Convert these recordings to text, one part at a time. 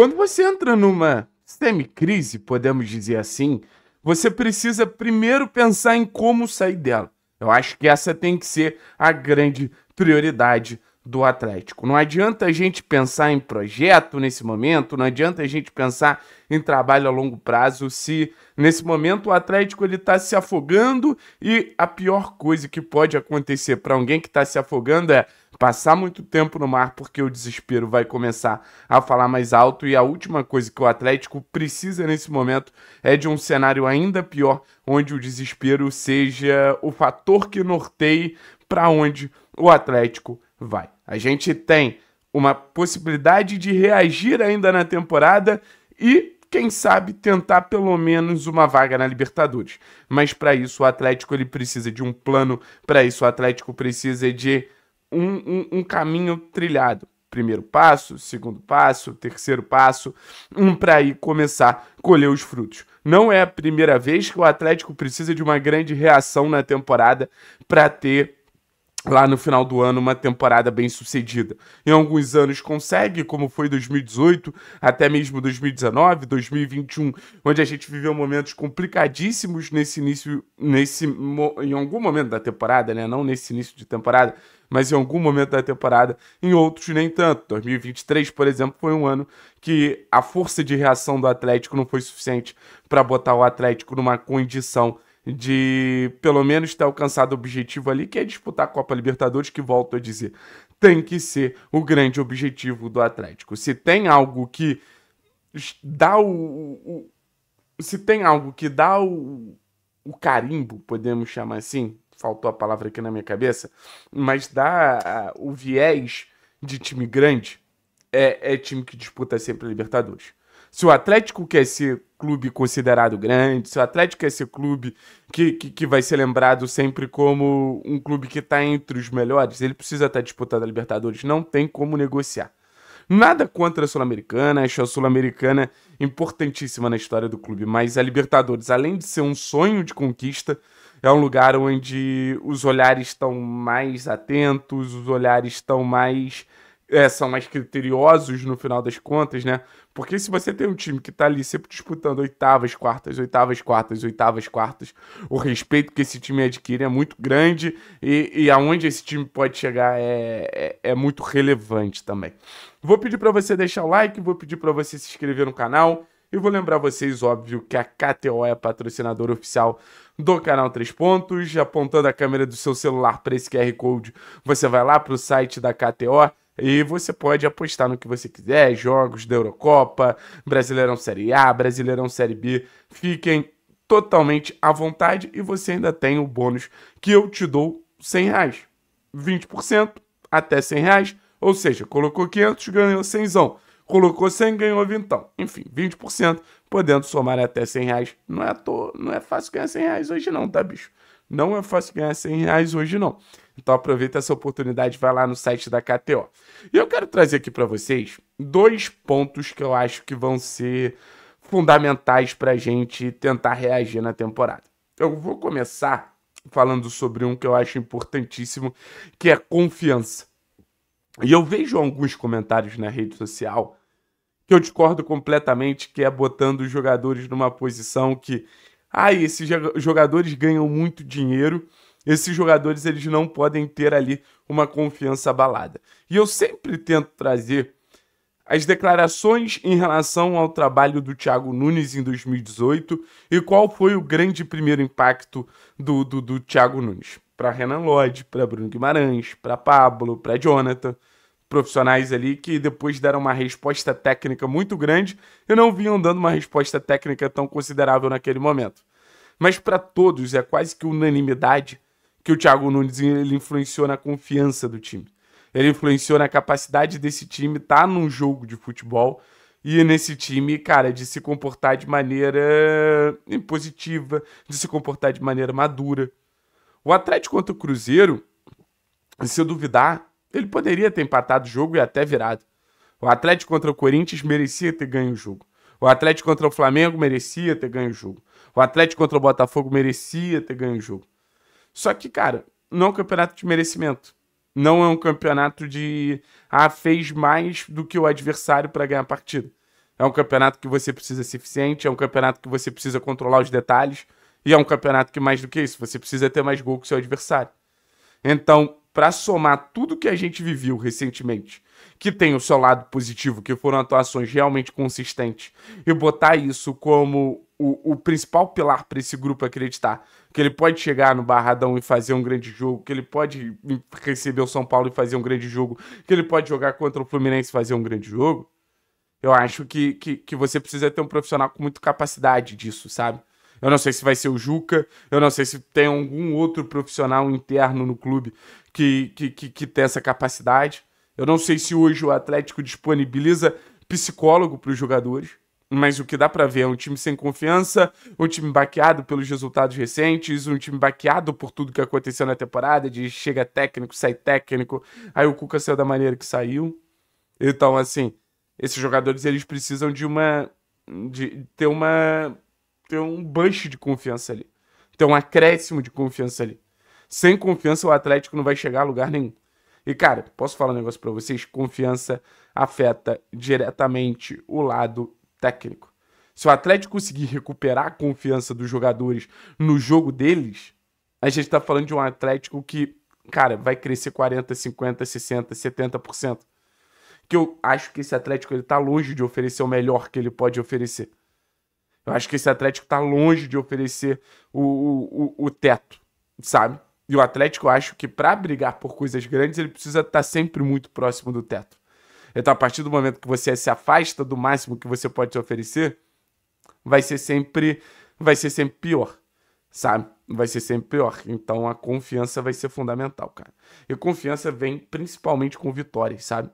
Quando você entra numa semicrise, podemos dizer assim, você precisa primeiro pensar em como sair dela. Eu acho que essa tem que ser a grande prioridade do Atlético. Não adianta a gente pensar em projeto nesse momento, não adianta a gente pensar em trabalho a longo prazo se nesse momento o Atlético ele está se afogando e a pior coisa que pode acontecer para alguém que está se afogando é passar muito tempo no mar porque o desespero vai começar a falar mais alto e a última coisa que o Atlético precisa nesse momento é de um cenário ainda pior, onde o desespero seja o fator que norteie para onde o Atlético vai. A gente tem uma possibilidade de reagir ainda na temporada e quem sabe tentar pelo menos uma vaga na Libertadores. Mas para isso o Atlético ele precisa de um plano, para isso o Atlético precisa de um, um, um caminho trilhado. Primeiro passo, segundo passo, terceiro passo, um para ir começar a colher os frutos. Não é a primeira vez que o Atlético precisa de uma grande reação na temporada para ter lá no final do ano uma temporada bem sucedida. Em alguns anos consegue, como foi 2018, até mesmo 2019, 2021, onde a gente viveu momentos complicadíssimos nesse início, nesse em algum momento da temporada, né? Não nesse início de temporada, mas em algum momento da temporada, em outros nem tanto. 2023, por exemplo, foi um ano que a força de reação do Atlético não foi suficiente para botar o Atlético numa condição de pelo menos ter alcançado o objetivo ali, que é disputar a Copa Libertadores, que volto a dizer, tem que ser o grande objetivo do Atlético. Se tem algo que dá o, o se tem algo que dá o, o carimbo, podemos chamar assim, faltou a palavra aqui na minha cabeça, mas dá o viés de time grande, é, é time que disputa sempre a Libertadores. Se o Atlético quer ser clube considerado grande, se o Atlético é esse clube que, que, que, vai ser lembrado sempre como um clube que está entre os melhores, ele precisa estar tá disputando a Libertadores, não tem como negociar. Nada contra a Sul-Americana, acho a Sul-Americana importantíssima na história do clube, mas a Libertadores, além de ser um sonho de conquista, é um lugar onde os olhares estão mais atentos, os olhares estão mais é, são mais criteriosos no final das contas, né? Porque se você tem um time que tá ali sempre disputando oitavas, quartas, oitavas, quartas, oitavas, quartas, o respeito que esse time adquire é muito grande e, e aonde esse time pode chegar é, é, é muito relevante também. Vou pedir para você deixar o like, vou pedir para você se inscrever no canal. E vou lembrar vocês, óbvio, que a KTO é a patrocinadora oficial do canal Três Pontos. Apontando a câmera do seu celular para esse QR Code, você vai lá para o site da KTO e você pode apostar no que você quiser, jogos da Eurocopa, Brasileirão Série A, Brasileirão Série B. Fiquem totalmente à vontade e você ainda tem o bônus que eu te dou 100 reais. 20% até 100 reais, ou seja, colocou 500, ganhou 100 Colocou 100, ganhou 20, Enfim, 20%, podendo somar até 100 reais. Não é, à toa, não é fácil ganhar 100 reais hoje não, tá, bicho? Não é fácil ganhar 100 reais hoje não. Então aproveita essa oportunidade, vai lá no site da KTO. E eu quero trazer aqui para vocês dois pontos que eu acho que vão ser fundamentais para a gente tentar reagir na temporada. Eu vou começar falando sobre um que eu acho importantíssimo, que é confiança. E eu vejo alguns comentários na rede social que eu discordo completamente, que é botando os jogadores numa posição que, ai, ah, esses jogadores ganham muito dinheiro esses jogadores eles não podem ter ali uma confiança abalada. E eu sempre tento trazer as declarações em relação ao trabalho do Thiago Nunes em 2018 e qual foi o grande primeiro impacto do, do, do Thiago Nunes. Para Renan Lodge, para Bruno Guimarães, para Pablo, para Jonathan, profissionais ali que depois deram uma resposta técnica muito grande e não vinham dando uma resposta técnica tão considerável naquele momento. Mas para todos é quase que unanimidade que o Thiago Nunes ele influenciou na confiança do time. Ele influenciou na capacidade desse time estar tá num jogo de futebol e nesse time, cara, de se comportar de maneira eh, positiva, de se comportar de maneira madura. O Atlético contra o Cruzeiro, se eu duvidar, ele poderia ter empatado o jogo e até virado. O Atlético contra o Corinthians merecia ter ganho o jogo. O Atlético contra o Flamengo merecia ter ganho o jogo. O Atlético contra o Botafogo merecia ter ganho o jogo. Só que, cara, não é um campeonato de merecimento. Não é um campeonato de ah, fez mais do que o adversário para ganhar a partida. É um campeonato que você precisa ser eficiente, é um campeonato que você precisa controlar os detalhes, e é um campeonato que mais do que isso, você precisa ter mais gol que o seu adversário. Então, para somar tudo que a gente viveu recentemente, que tem o seu lado positivo, que foram atuações realmente consistentes, e botar isso como o, o principal pilar para esse grupo acreditar que ele pode chegar no Barradão e fazer um grande jogo, que ele pode receber o São Paulo e fazer um grande jogo, que ele pode jogar contra o Fluminense e fazer um grande jogo, eu acho que, que, que você precisa ter um profissional com muita capacidade disso, sabe? Eu não sei se vai ser o Juca, eu não sei se tem algum outro profissional interno no clube que, que, que, que tem essa capacidade. Eu não sei se hoje o Atlético disponibiliza psicólogo para os jogadores mas o que dá para ver é um time sem confiança, um time baqueado pelos resultados recentes, um time baqueado por tudo que aconteceu na temporada, de chega técnico, sai técnico, aí o Cuca saiu da maneira que saiu. Então, assim, esses jogadores eles precisam de uma de ter uma ter um banche de confiança ali, ter um acréscimo de confiança ali. Sem confiança o Atlético não vai chegar a lugar nenhum. E, cara, posso falar um negócio pra vocês? Confiança afeta diretamente o lado técnico. Se o Atlético conseguir recuperar a confiança dos jogadores no jogo deles, a gente está falando de um Atlético que, cara, vai crescer 40, 50, 60, 70%. Que eu acho que esse Atlético ele tá longe de oferecer o melhor que ele pode oferecer. Eu acho que esse Atlético está longe de oferecer o, o, o, o teto, sabe? E o Atlético, eu acho que para brigar por coisas grandes, ele precisa estar tá sempre muito próximo do teto. Então, a partir do momento que você se afasta do máximo que você pode te oferecer, vai ser sempre, vai ser sempre pior, sabe? Vai ser sempre pior. Então, a confiança vai ser fundamental, cara. E confiança vem principalmente com vitórias, sabe?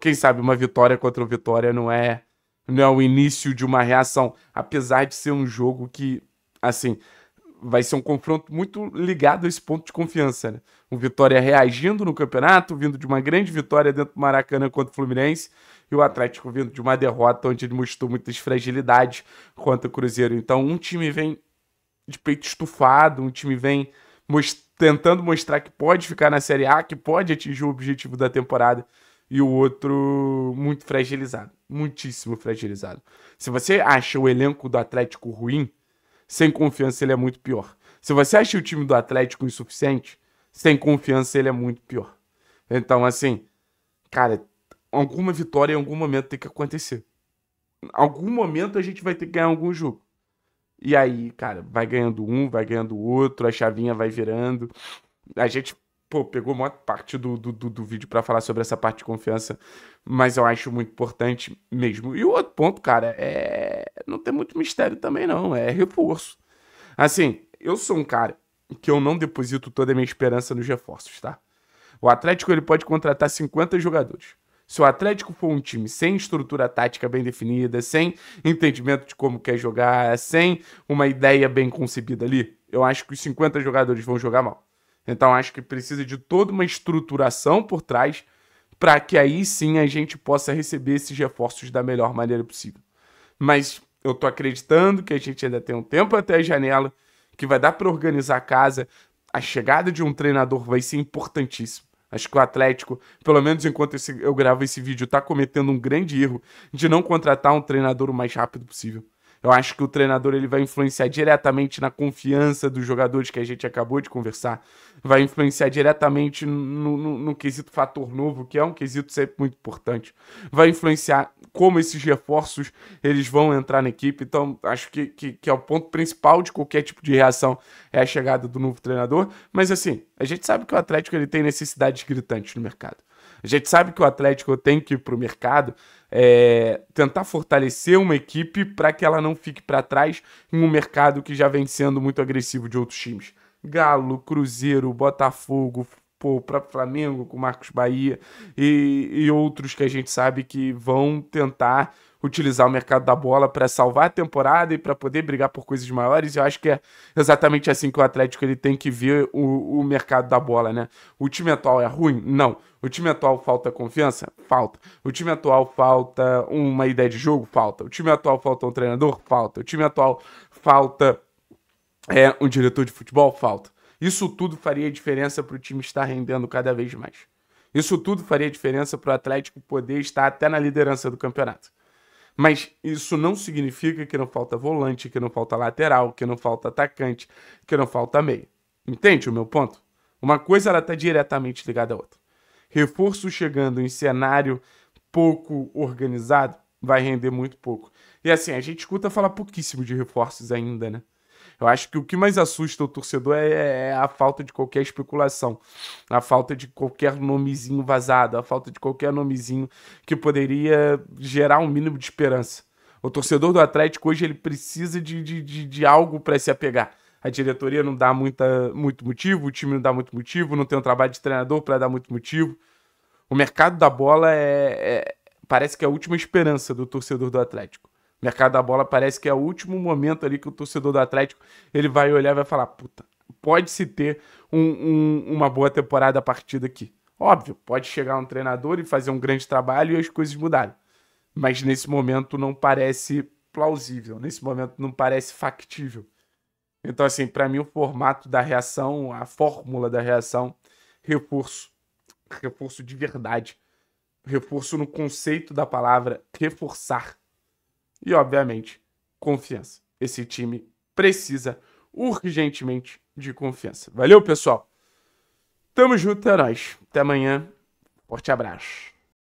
Quem sabe uma vitória contra o Vitória não é, não é o início de uma reação, apesar de ser um jogo que, assim, vai ser um confronto muito ligado a esse ponto de confiança, né? O Vitória reagindo no campeonato, vindo de uma grande vitória dentro do Maracanã contra o Fluminense, e o Atlético vindo de uma derrota onde ele mostrou muitas fragilidades contra o Cruzeiro. Então, um time vem de peito estufado, um time vem most tentando mostrar que pode ficar na Série A, que pode atingir o objetivo da temporada, e o outro muito fragilizado, muitíssimo fragilizado. Se você acha o elenco do Atlético ruim, sem confiança, ele é muito pior. Se você acha o time do Atlético insuficiente, sem confiança, ele é muito pior. Então, assim, cara, alguma vitória em algum momento tem que acontecer. Em algum momento a gente vai ter que ganhar algum jogo. E aí, cara, vai ganhando um, vai ganhando outro, a chavinha vai virando. A gente pô, pegou maior parte do, do, do vídeo para falar sobre essa parte de confiança, mas eu acho muito importante mesmo. E o outro ponto, cara, é. Não tem muito mistério também, não. É reforço. Assim, eu sou um cara que eu não deposito toda a minha esperança nos reforços, tá? O Atlético ele pode contratar 50 jogadores. Se o Atlético for um time sem estrutura tática bem definida, sem entendimento de como quer jogar, sem uma ideia bem concebida ali, eu acho que os 50 jogadores vão jogar mal. Então acho que precisa de toda uma estruturação por trás para que aí sim a gente possa receber esses reforços da melhor maneira possível. Mas eu tô acreditando que a gente ainda tem um tempo até a janela, que vai dar para organizar a casa. A chegada de um treinador vai ser importantíssimo. Acho que o Atlético, pelo menos enquanto eu gravo esse vídeo, está cometendo um grande erro de não contratar um treinador o mais rápido possível. Eu acho que o treinador ele vai influenciar diretamente na confiança dos jogadores que a gente acabou de conversar, vai influenciar diretamente no, no, no quesito fator novo, que é um quesito sempre muito importante, vai influenciar como esses reforços eles vão entrar na equipe. Então, acho que, que, que é o ponto principal de qualquer tipo de reação é a chegada do novo treinador. Mas assim, a gente sabe que o Atlético ele tem necessidades gritantes no mercado. A gente sabe que o Atlético tem que ir para o mercado, é, tentar fortalecer uma equipe para que ela não fique para trás em um mercado que já vem sendo muito agressivo de outros times. Galo, Cruzeiro, Botafogo, pô, o próprio Flamengo, com o Marcos Bahia e, e outros que a gente sabe que vão tentar utilizar o mercado da bola para salvar a temporada e para poder brigar por coisas maiores. Eu acho que é exatamente assim que o Atlético ele tem que ver o, o mercado da bola, né? O time atual é ruim? Não. O time atual falta confiança? Falta. O time atual falta uma ideia de jogo? Falta. O time atual falta um treinador? Falta. O time atual falta é, um diretor de futebol? Falta. Isso tudo faria diferença para o time estar rendendo cada vez mais. Isso tudo faria diferença para o Atlético poder estar até na liderança do campeonato. Mas isso não significa que não falta volante, que não falta lateral, que não falta atacante, que não falta meio. Entende o meu ponto? Uma coisa ela está diretamente ligada à outra. Reforço chegando em cenário pouco organizado vai render muito pouco. E assim, a gente escuta falar pouquíssimo de reforços ainda, né? Eu acho que o que mais assusta o torcedor é, é, é a falta de qualquer especulação, a falta de qualquer nomezinho vazado, a falta de qualquer nomezinho que poderia gerar um mínimo de esperança. O torcedor do Atlético hoje ele precisa de, de, de, de algo para se apegar. A diretoria não dá muita, muito motivo, o time não dá muito motivo, não tem um trabalho de treinador para dar muito motivo. O mercado da bola é, é, parece que é a última esperança do torcedor do Atlético. Mercado da bola parece que é o último momento ali que o torcedor do Atlético ele vai olhar e vai falar: puta, pode-se ter um, um, uma boa temporada a partir daqui. Óbvio, pode chegar um treinador e fazer um grande trabalho e as coisas mudarem. Mas nesse momento não parece plausível, nesse momento não parece factível. Então, assim, para mim, o formato da reação, a fórmula da reação, reforço. Reforço de verdade. Reforço no conceito da palavra reforçar e, obviamente, confiança. Esse time precisa urgentemente de confiança. Valeu, pessoal! Tamo junto, heróis. É Até amanhã. Forte abraço.